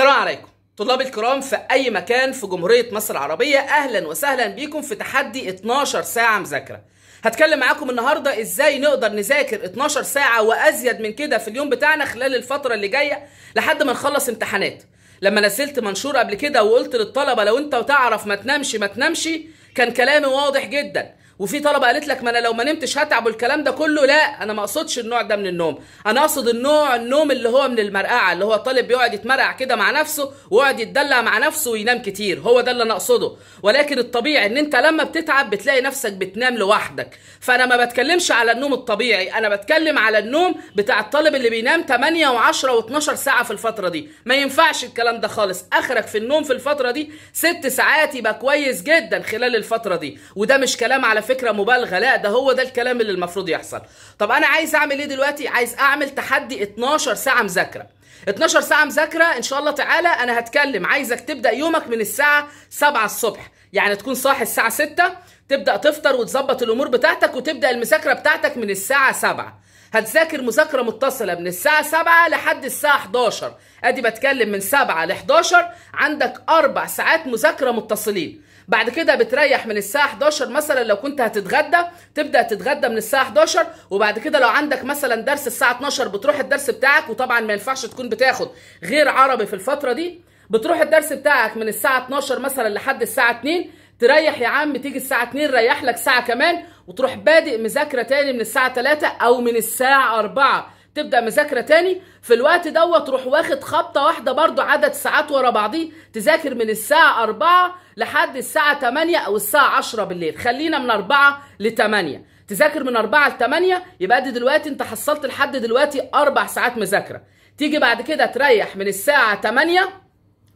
السلام عليكم طلاب الكرام في أي مكان في جمهورية مصر العربية أهلا وسهلا بيكم في تحدي 12 ساعة مذاكرة هتكلم معاكم النهاردة إزاي نقدر نذاكر 12 ساعة وأزيد من كده في اليوم بتاعنا خلال الفترة اللي جاية لحد ما نخلص امتحانات لما نزلت منشور قبل كده وقلت للطلبة لو أنت تعرف ما تنامش ما تنامش كان كلامي واضح جدا وفي طلبه قالت لك ما انا لو ما نمتش هتعب والكلام ده كله لا انا ما اقصدش النوع ده من النوم انا اقصد النوع النوم اللي هو من المرقعه اللي هو طالب بيقعد يتمرقع كده مع نفسه ويقعد يتدلع مع نفسه وينام كتير هو ده اللي انا اقصده ولكن الطبيعي ان انت لما بتتعب بتلاقي نفسك بتنام لوحدك فانا ما بتكلمش على النوم الطبيعي انا بتكلم على النوم بتاع الطالب اللي بينام 8 و10 و12 ساعه في الفتره دي ما ينفعش الكلام ده خالص اخرك في النوم في الفتره دي ست ساعات يبقى كويس جدا خلال الفتره دي وده مش كلام على فكره مبالغه لا ده هو ده الكلام اللي المفروض يحصل طب انا عايز اعمل ايه دلوقتي عايز اعمل تحدي 12 ساعه مذاكره 12 ساعه مذاكره ان شاء الله تعالى انا هتكلم عايزك تبدا يومك من الساعه 7 الصبح يعني تكون صاحي الساعه 6 تبدا تفطر وتظبط الامور بتاعتك وتبدا المذاكره بتاعتك من الساعه 7 هتذاكر مذاكره متصله من الساعه 7 لحد الساعه 11 ادي بتكلم من 7 ل 11 عندك اربع ساعات مذاكره متصلين بعد كده بتريح من الساعه 11 مثلا لو كنت هتتغدى تبدا تتغدى من الساعه 11 وبعد كده لو عندك مثلا درس الساعه 12 بتروح الدرس بتاعك وطبعا ما ينفعش تكون بتاخد غير عربي في الفتره دي بتروح الدرس بتاعك من الساعه 12 مثلا لحد الساعه 2 تريح يا عم تيجي الساعه 2 ريح لك ساعه كمان وتروح بادئ مذاكره تاني من الساعه 3 او من الساعه 4 تبدا مذاكره تاني في الوقت دوت تروح واخد خبطه واحده برده عدد ساعات ورا بعضيه تذاكر من الساعه 4 لحد الساعه 8 او الساعه 10 بالليل خلينا من 4 ل 8 تذاكر من 4 ل 8 يبقى دي دلوقتي انت حصلت لحد دلوقتي اربع ساعات مذاكره تيجي بعد كده تريح من الساعه 8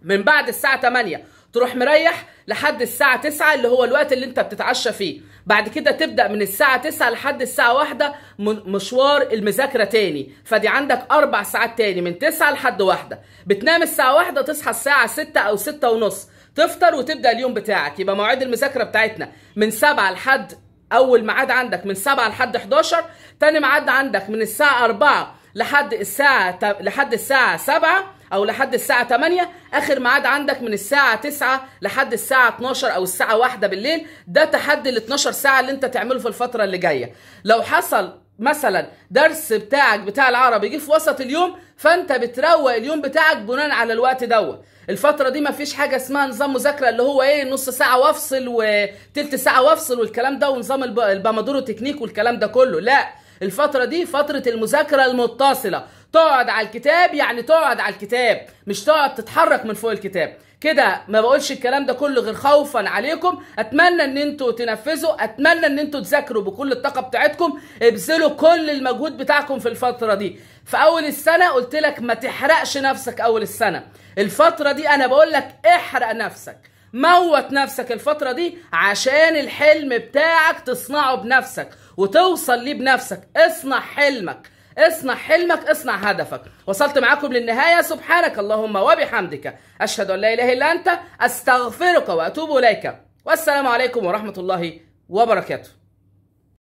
من بعد الساعه 8 تروح مريح لحد الساعة 9 اللي هو الوقت اللي انت بتتعشى فيه بعد كده تبدأ من الساعة 9 لحد الساعة 1 مشوار المذاكرة تاني فدي عندك أربع ساعات تاني من 9 لحد 1 بتنام الساعة 1 تصحى الساعة 6 أو 6 ونص تفطر وتبدأ اليوم بتاعك يبقى مواعيد المذاكرة بتاعتنا من 7 لحد أول معاد عندك من 7 لحد 11 تاني معاد عندك من الساعة 4 لحد الساعة لحد الساعة 7 او لحد الساعه 8 اخر ميعاد عندك من الساعه 9 لحد الساعه 12 او الساعه 1 بالليل ده تحدي ال 12 ساعه اللي انت تعمله في الفتره اللي جايه لو حصل مثلا درس بتاعك بتاع العربي جه في وسط اليوم فانت بتروق اليوم بتاعك بناء على الوقت دوت الفترة دي مفيش حاجة اسمها نظام مذاكرة اللي هو ايه نص ساعة وافصل وتلت ساعة وافصل والكلام ده ونظام البامادورو تكنيك والكلام ده كله لا الفترة دي فترة المذاكرة المتصلة تقعد على الكتاب يعني تقعد على الكتاب مش تقعد تتحرك من فوق الكتاب كده ما بقولش الكلام ده كله غير خوفا عليكم اتمنى ان انتوا تنفذوا اتمنى ان انتوا تذاكروا بكل الطاقه بتاعتكم ابذلوا كل المجهود بتاعكم في الفتره دي في اول السنه قلت لك ما تحرقش نفسك اول السنه الفتره دي انا بقول لك احرق نفسك موت نفسك الفترة دي عشان الحلم بتاعك تصنعه بنفسك وتوصل ليه بنفسك اصنع حلمك اصنع حلمك اصنع هدفك وصلت معاكم للنهاية سبحانك اللهم وبحمدك أشهد أن لا إله إلا أنت أستغفرك وأتوب إليك والسلام عليكم ورحمة الله وبركاته